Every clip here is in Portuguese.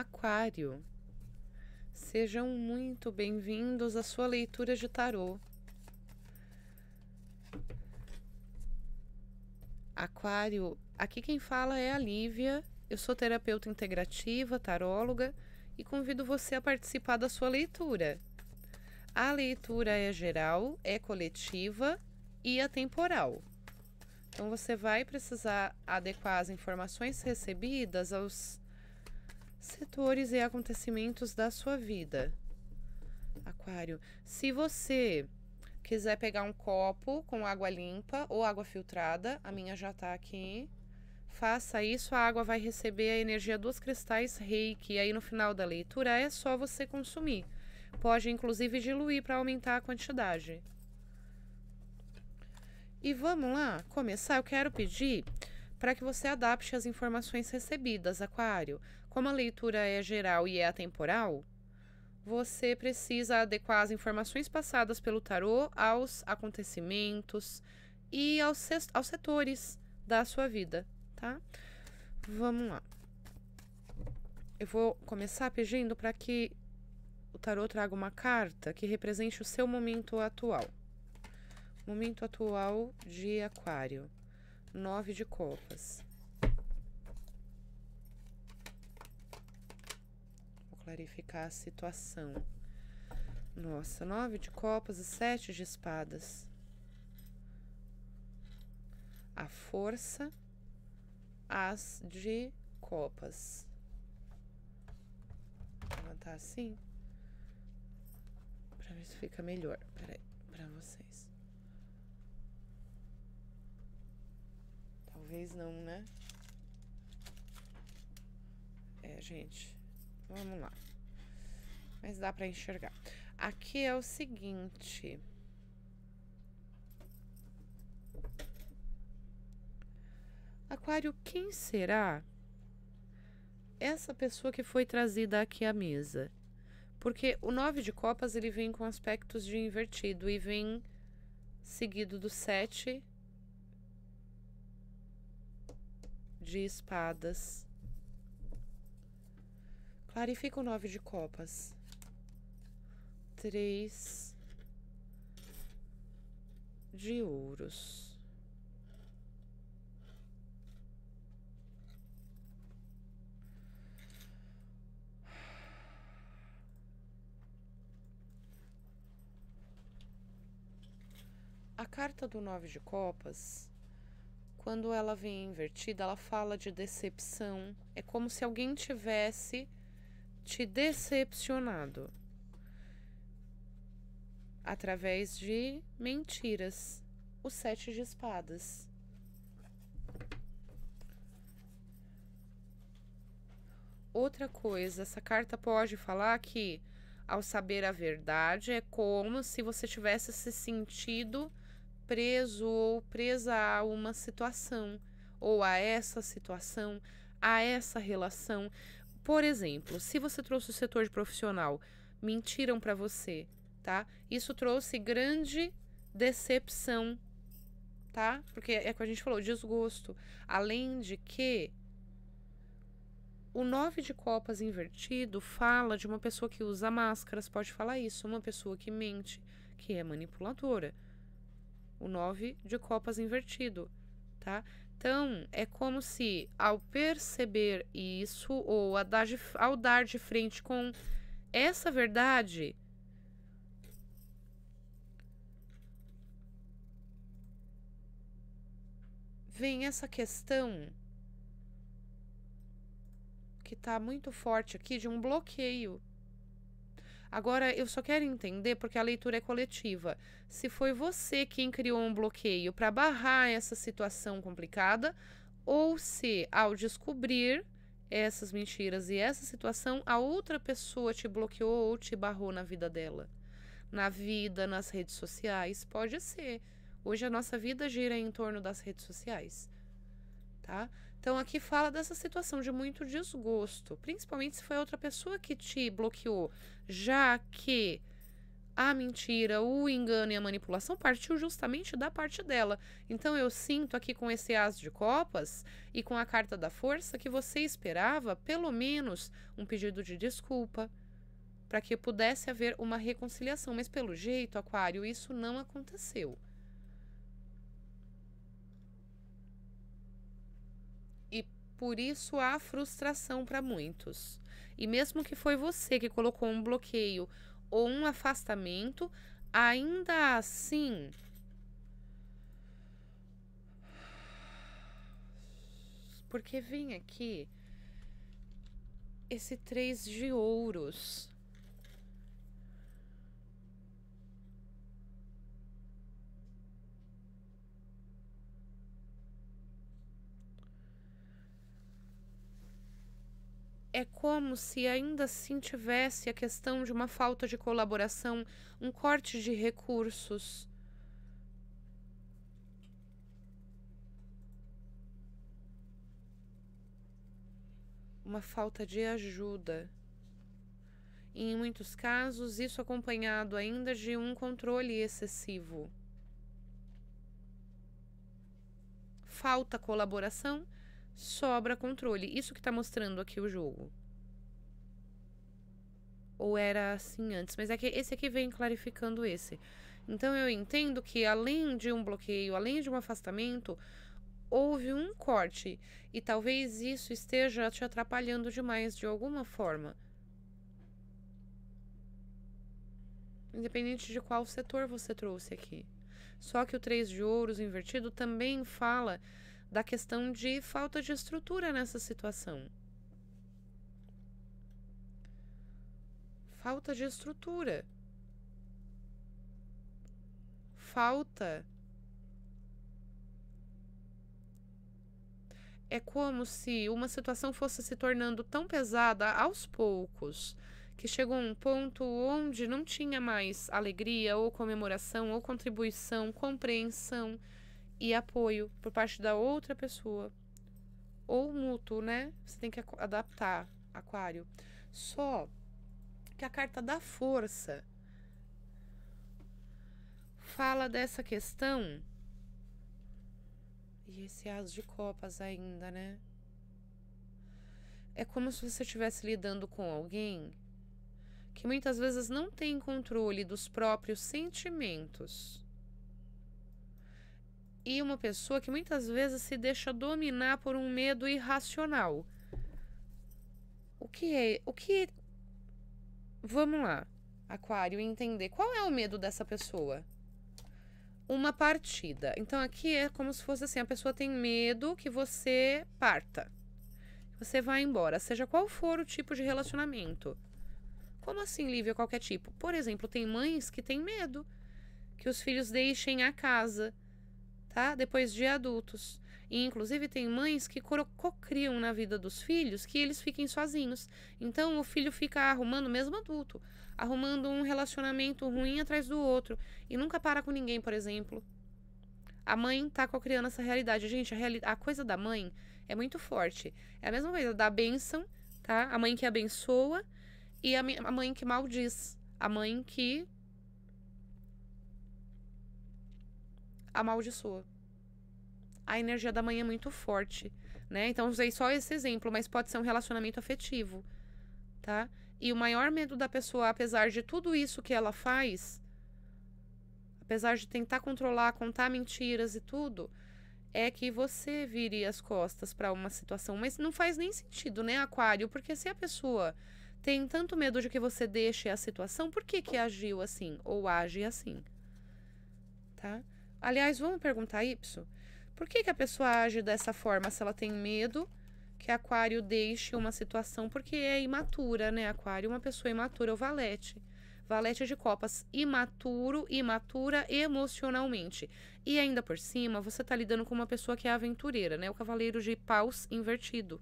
Aquário. Sejam muito bem-vindos à sua leitura de tarô. Aquário, aqui quem fala é a Lívia. Eu sou terapeuta integrativa, taróloga e convido você a participar da sua leitura. A leitura é geral, é coletiva e atemporal. Então você vai precisar adequar as informações recebidas aos setores e acontecimentos da sua vida. Aquário, se você quiser pegar um copo com água limpa ou água filtrada, a minha já está aqui. Faça isso, a água vai receber a energia dos cristais Reiki. E aí no final da leitura é só você consumir. Pode inclusive diluir para aumentar a quantidade. E vamos lá começar. Eu quero pedir para que você adapte as informações recebidas, Aquário. Como a leitura é geral e é atemporal, você precisa adequar as informações passadas pelo tarô aos acontecimentos e aos, aos setores da sua vida, tá? Vamos lá. Eu vou começar pedindo para que o tarô traga uma carta que represente o seu momento atual. Momento atual de Aquário, nove de copas. clarificar a situação. Nossa, nove de copas e sete de espadas. A força, as de copas. Vou levantar assim. Pra ver se fica melhor. Peraí, pra vocês. Talvez não, né? É, gente. Vamos lá. Mas dá para enxergar. Aqui é o seguinte. Aquário, quem será essa pessoa que foi trazida aqui à mesa? Porque o nove de copas ele vem com aspectos de invertido e vem seguido do sete de espadas. Clarifica o nove de copas. Três de ouros. A carta do nove de copas quando ela vem invertida, ela fala de decepção. É como se alguém tivesse te decepcionado através de mentiras. O sete de espadas. Outra coisa, essa carta pode falar que ao saber a verdade é como se você tivesse se sentido preso ou presa a uma situação ou a essa situação, a essa relação. Por exemplo, se você trouxe o setor de profissional, mentiram para você, tá? Isso trouxe grande decepção, tá? Porque é o que a gente falou, desgosto. Além de que o nove de copas invertido fala de uma pessoa que usa máscaras, pode falar isso, uma pessoa que mente, que é manipuladora. O nove de copas invertido, tá? Então, é como se, ao perceber isso, ou dar de, ao dar de frente com essa verdade, vem essa questão que está muito forte aqui de um bloqueio Agora, eu só quero entender porque a leitura é coletiva. Se foi você quem criou um bloqueio para barrar essa situação complicada, ou se, ao descobrir essas mentiras e essa situação, a outra pessoa te bloqueou ou te barrou na vida dela. Na vida, nas redes sociais, pode ser. Hoje a nossa vida gira em torno das redes sociais tá? Então aqui fala dessa situação de muito desgosto, principalmente se foi outra pessoa que te bloqueou, já que a mentira, o engano e a manipulação partiu justamente da parte dela. Então eu sinto aqui com esse as de copas e com a carta da força que você esperava pelo menos um pedido de desculpa para que pudesse haver uma reconciliação, mas pelo jeito, Aquário, isso não aconteceu. por isso há frustração para muitos. E mesmo que foi você que colocou um bloqueio ou um afastamento, ainda assim. Porque vem aqui esse três de ouros. é como se ainda assim tivesse a questão de uma falta de colaboração, um corte de recursos. Uma falta de ajuda. E em muitos casos, isso acompanhado ainda de um controle excessivo. Falta colaboração sobra controle. Isso que está mostrando aqui o jogo. Ou era assim antes, mas é que esse aqui vem clarificando esse. Então eu entendo que além de um bloqueio, além de um afastamento, houve um corte e talvez isso esteja te atrapalhando demais de alguma forma. Independente de qual setor você trouxe aqui. Só que o 3 de ouros invertido também fala da questão de falta de estrutura nessa situação. Falta de estrutura. Falta. É como se uma situação fosse se tornando tão pesada aos poucos que chegou um ponto onde não tinha mais alegria ou comemoração ou contribuição, compreensão e apoio por parte da outra pessoa. Ou mútuo, né? Você tem que adaptar, Aquário. Só que a carta da força fala dessa questão. E esse as de copas ainda, né? É como se você estivesse lidando com alguém que muitas vezes não tem controle dos próprios sentimentos e uma pessoa que muitas vezes se deixa dominar por um medo irracional. O que é. O que. Vamos lá, Aquário, entender qual é o medo dessa pessoa. Uma partida. Então aqui é como se fosse assim: a pessoa tem medo que você parta, você vá embora, seja qual for o tipo de relacionamento. Como assim, Lívia? Qualquer tipo? Por exemplo, tem mães que têm medo que os filhos deixem a casa tá? Depois de adultos. E, inclusive, tem mães que cocriam na vida dos filhos que eles fiquem sozinhos. Então, o filho fica arrumando, mesmo adulto, arrumando um relacionamento ruim atrás do outro e nunca para com ninguém, por exemplo. A mãe tá cocriando essa realidade. Gente, a, reali a coisa da mãe é muito forte. É a mesma coisa da bênção, tá? A mãe que abençoa e a, a mãe que maldiz. A mãe que amaldiçoa. A energia da mãe é muito forte, né? Então usei só esse exemplo, mas pode ser um relacionamento afetivo, tá? E o maior medo da pessoa, apesar de tudo isso que ela faz, apesar de tentar controlar, contar mentiras e tudo, é que você vire as costas para uma situação, mas não faz nem sentido, né, aquário? Porque se a pessoa tem tanto medo de que você deixe a situação, por que que agiu assim ou age assim? Tá? Aliás, vamos perguntar Y. Por que, que a pessoa age dessa forma se ela tem medo que Aquário deixe uma situação? Porque é imatura, né, Aquário? Uma pessoa imatura, o valete. Valete é de copas, imaturo, imatura emocionalmente. E ainda por cima, você tá lidando com uma pessoa que é aventureira, né? O cavaleiro de paus invertido,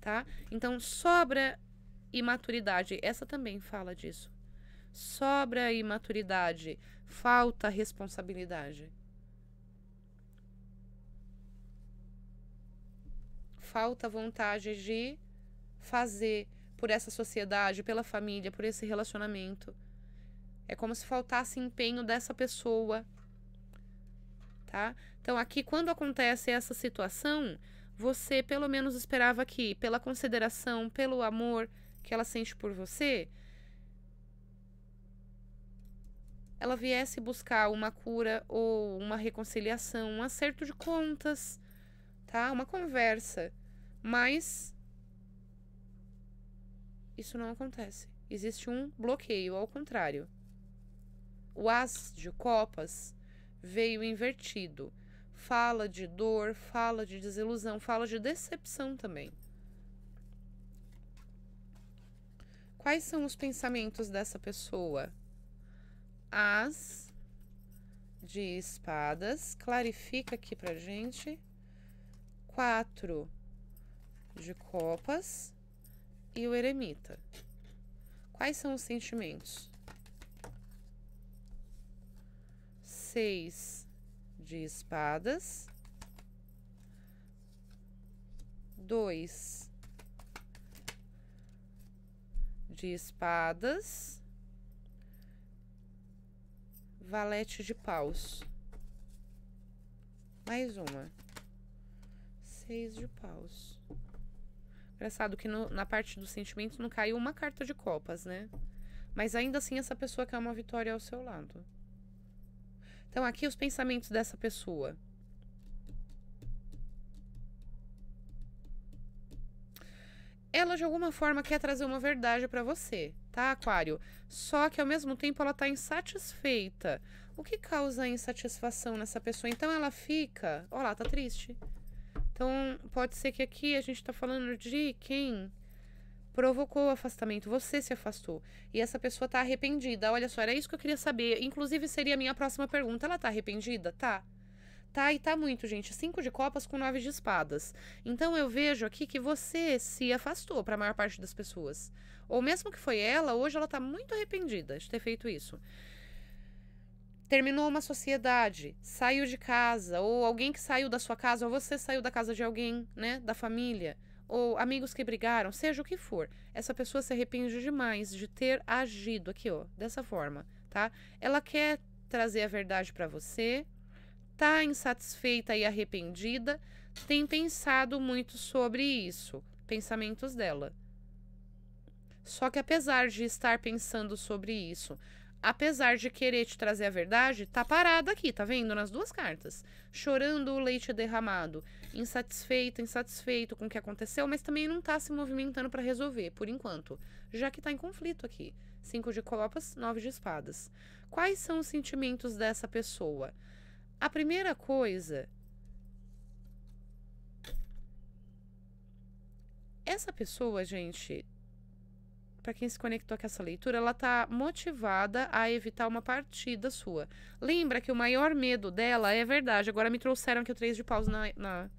tá? Então, sobra imaturidade. Essa também fala disso sobra imaturidade, falta responsabilidade. Falta vontade de fazer por essa sociedade, pela família, por esse relacionamento. É como se faltasse empenho dessa pessoa. Tá? Então, aqui, quando acontece essa situação, você pelo menos esperava que, pela consideração, pelo amor que ela sente por você, ela viesse buscar uma cura ou uma reconciliação, um acerto de contas, tá? Uma conversa. Mas isso não acontece. Existe um bloqueio, ao contrário. O as de copas veio invertido. Fala de dor, fala de desilusão, fala de decepção também. Quais são os pensamentos dessa pessoa? As de espadas. Clarifica aqui pra gente. Quatro de copas. E o eremita. Quais são os sentimentos? Seis de espadas. Dois de espadas valete de paus. Mais uma. Seis de paus. Engraçado que no, na parte do sentimento não caiu uma carta de copas, né? Mas ainda assim essa pessoa quer uma vitória ao seu lado. Então aqui os pensamentos dessa pessoa. Ela de alguma forma quer trazer uma verdade para você tá, Aquário? Só que ao mesmo tempo ela tá insatisfeita. O que causa insatisfação nessa pessoa? Então ela fica. Olha lá, tá triste. Então pode ser que aqui a gente tá falando de quem provocou o afastamento, você se afastou. E essa pessoa tá arrependida. Olha só, era isso que eu queria saber. Inclusive seria a minha próxima pergunta. Ela tá arrependida? Tá. Tá, e tá muito, gente. Cinco de copas com nove de espadas. Então eu vejo aqui que você se afastou para a maior parte das pessoas ou mesmo que foi ela, hoje ela está muito arrependida de ter feito isso. Terminou uma sociedade, saiu de casa, ou alguém que saiu da sua casa, ou você saiu da casa de alguém, né, da família, ou amigos que brigaram, seja o que for. Essa pessoa se arrepende demais de ter agido aqui, ó, dessa forma, tá? Ela quer trazer a verdade para você, tá insatisfeita e arrependida, tem pensado muito sobre isso, pensamentos dela. Só que apesar de estar pensando sobre isso, apesar de querer te trazer a verdade, tá parada aqui, tá vendo? Nas duas cartas. Chorando o leite derramado. Insatisfeito, insatisfeito com o que aconteceu, mas também não tá se movimentando para resolver, por enquanto. Já que tá em conflito aqui. Cinco de copas, nove de espadas. Quais são os sentimentos dessa pessoa? A primeira coisa. Essa pessoa, gente, para quem se conectou com essa leitura, ela está motivada a evitar uma partida sua. Lembra que o maior medo dela é verdade. Agora me trouxeram aqui o três de paus na, na,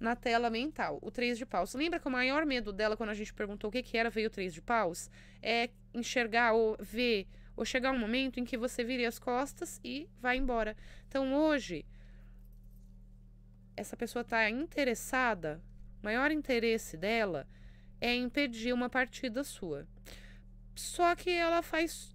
na tela mental. O três de paus. Lembra que o maior medo dela, quando a gente perguntou o que, que era, veio o três de paus? É enxergar ou ver, ou chegar um momento em que você vire as costas e vai embora. Então hoje, essa pessoa está interessada, o maior interesse dela é impedir uma partida sua. Só que ela faz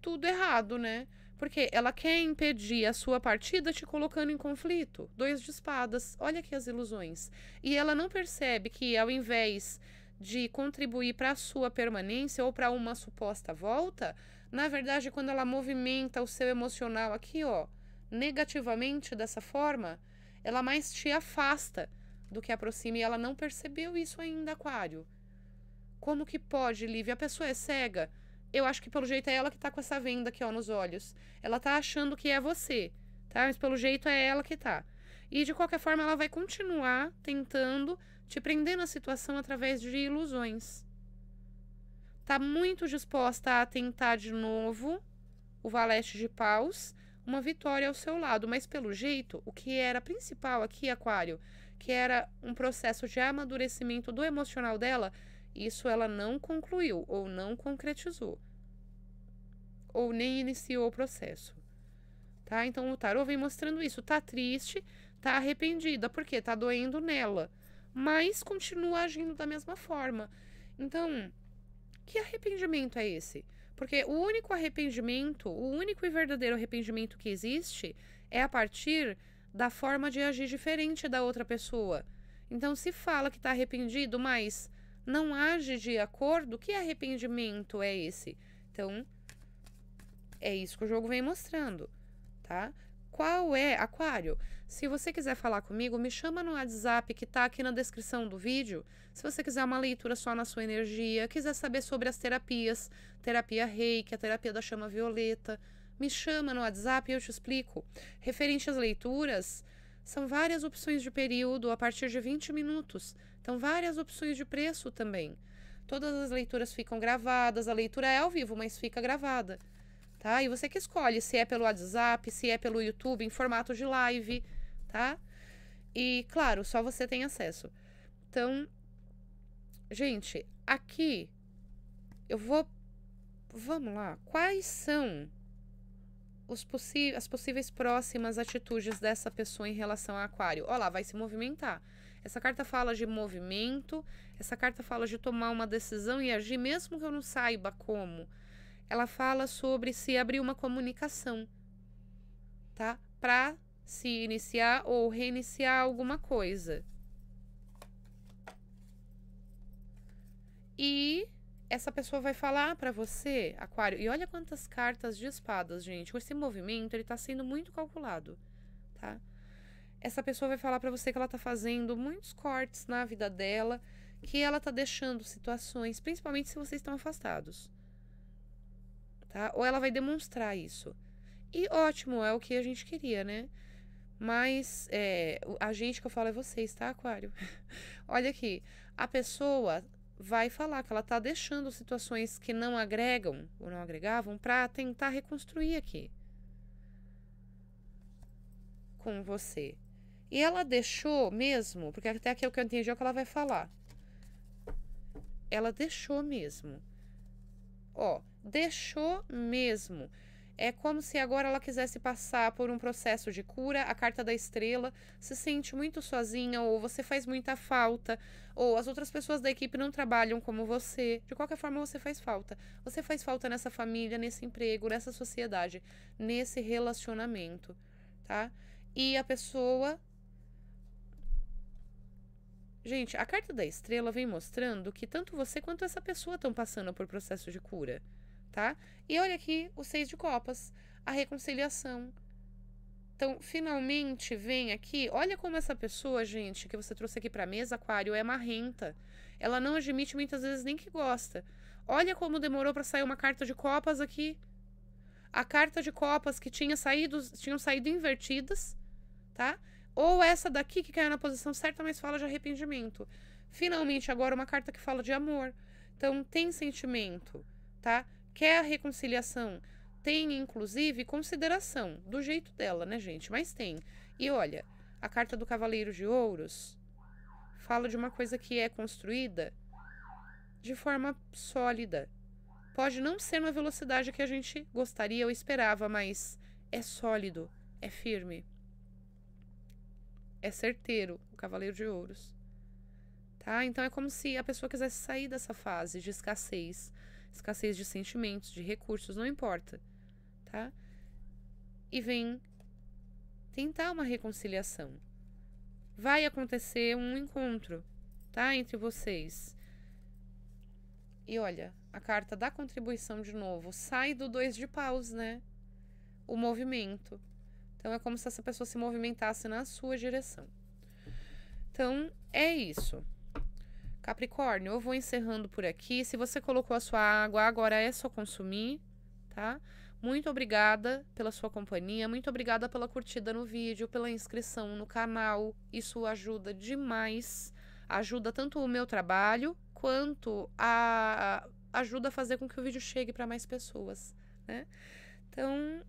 tudo errado, né? Porque ela quer impedir a sua partida te colocando em conflito. Dois de espadas, olha aqui as ilusões. E ela não percebe que ao invés de contribuir para a sua permanência ou para uma suposta volta, na verdade, quando ela movimenta o seu emocional aqui, ó, negativamente dessa forma, ela mais te afasta do que aproxima e ela não percebeu isso ainda, Aquário. Como que pode, Lívia? A pessoa é cega? Eu acho que pelo jeito é ela que tá com essa venda aqui, ó, nos olhos. Ela tá achando que é você, tá? Mas pelo jeito é ela que tá. E de qualquer forma, ela vai continuar tentando te prender na situação através de ilusões. Tá muito disposta a tentar de novo o valete de paus, uma vitória ao seu lado, mas pelo jeito, o que era principal aqui, Aquário, que era um processo de amadurecimento do emocional dela, isso ela não concluiu ou não concretizou, ou nem iniciou o processo. Tá? Então o tarô vem mostrando isso. Tá triste, tá arrependida, porque tá doendo nela, mas continua agindo da mesma forma. Então, que arrependimento é esse? Porque o único arrependimento, o único e verdadeiro arrependimento que existe é a partir da forma de agir diferente da outra pessoa. Então se fala que tá arrependido, mas não age de acordo, que arrependimento é esse? Então, é isso que o jogo vem mostrando, tá? Qual é, Aquário? Se você quiser falar comigo, me chama no WhatsApp que tá aqui na descrição do vídeo. Se você quiser uma leitura só na sua energia, quiser saber sobre as terapias, terapia reiki, a terapia da chama violeta, me chama no WhatsApp e eu te explico. Referente às leituras, são várias opções de período a partir de 20 minutos. Então, várias opções de preço também. Todas as leituras ficam gravadas. A leitura é ao vivo, mas fica gravada. Tá? E você que escolhe se é pelo WhatsApp, se é pelo YouTube, em formato de live, tá? E, claro, só você tem acesso. Então, gente, aqui eu vou. Vamos lá. Quais são os as possíveis próximas atitudes dessa pessoa em relação a Aquário. Olha lá, vai se movimentar. Essa carta fala de movimento, essa carta fala de tomar uma decisão e agir, mesmo que eu não saiba como. Ela fala sobre se abrir uma comunicação, tá? Para se iniciar ou reiniciar alguma coisa. E essa pessoa vai falar para você, Aquário, e olha quantas cartas de espadas, gente. com Esse movimento, ele tá sendo muito calculado, tá? Essa pessoa vai falar para você que ela tá fazendo muitos cortes na vida dela, que ela tá deixando situações, principalmente se vocês estão afastados. Tá? Ou ela vai demonstrar isso. E ótimo, é o que a gente queria, né? Mas é, a gente que eu falo é vocês, tá, Aquário? Olha aqui, a pessoa vai falar que ela está deixando situações que não agregam ou não agregavam para tentar reconstruir aqui com você. E ela deixou mesmo, porque até aqui é o que eu entendi é o que ela vai falar. Ela deixou mesmo. Ó, deixou mesmo. É como se agora ela quisesse passar por um processo de cura, a carta da estrela, se sente muito sozinha, ou você faz muita falta, ou as outras pessoas da equipe não trabalham como você. De qualquer forma, você faz falta. Você faz falta nessa família, nesse emprego, nessa sociedade, nesse relacionamento, tá? E a pessoa Gente, a carta da estrela vem mostrando que tanto você quanto essa pessoa estão passando por processo de cura tá? E olha aqui o seis de copas, a reconciliação. Então, finalmente vem aqui, olha como essa pessoa, gente, que você trouxe aqui para mesa, aquário, é marrenta. Ela não admite muitas vezes nem que gosta. Olha como demorou para sair uma carta de copas aqui. A carta de copas que tinha saído, tinham saído invertidas, tá? Ou essa daqui que caiu na posição certa, mas fala de arrependimento. Finalmente agora uma carta que fala de amor. Então tem sentimento, tá? quer a reconciliação, tem inclusive consideração, do jeito dela, né, gente? Mas tem. E olha, a carta do Cavaleiro de Ouros fala de uma coisa que é construída de forma sólida. Pode não ser na velocidade que a gente gostaria ou esperava, mas é sólido, é firme. É certeiro, o Cavaleiro de Ouros. Tá? Então é como se a pessoa quisesse sair dessa fase de escassez escassez de sentimentos, de recursos, não importa, tá? E vem tentar uma reconciliação. Vai acontecer um encontro, tá? Entre vocês. E olha, a carta da contribuição de novo sai do dois de paus, né? O movimento. Então é como se essa pessoa se movimentasse na sua direção. Então é isso. Capricórnio, eu vou encerrando por aqui. Se você colocou a sua água, agora é só consumir, tá? Muito obrigada pela sua companhia, muito obrigada pela curtida no vídeo, pela inscrição no canal. Isso ajuda demais. Ajuda tanto o meu trabalho quanto a ajuda a fazer com que o vídeo chegue para mais pessoas, né? Então,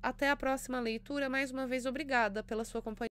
até a próxima leitura. Mais uma vez, obrigada pela sua companhia.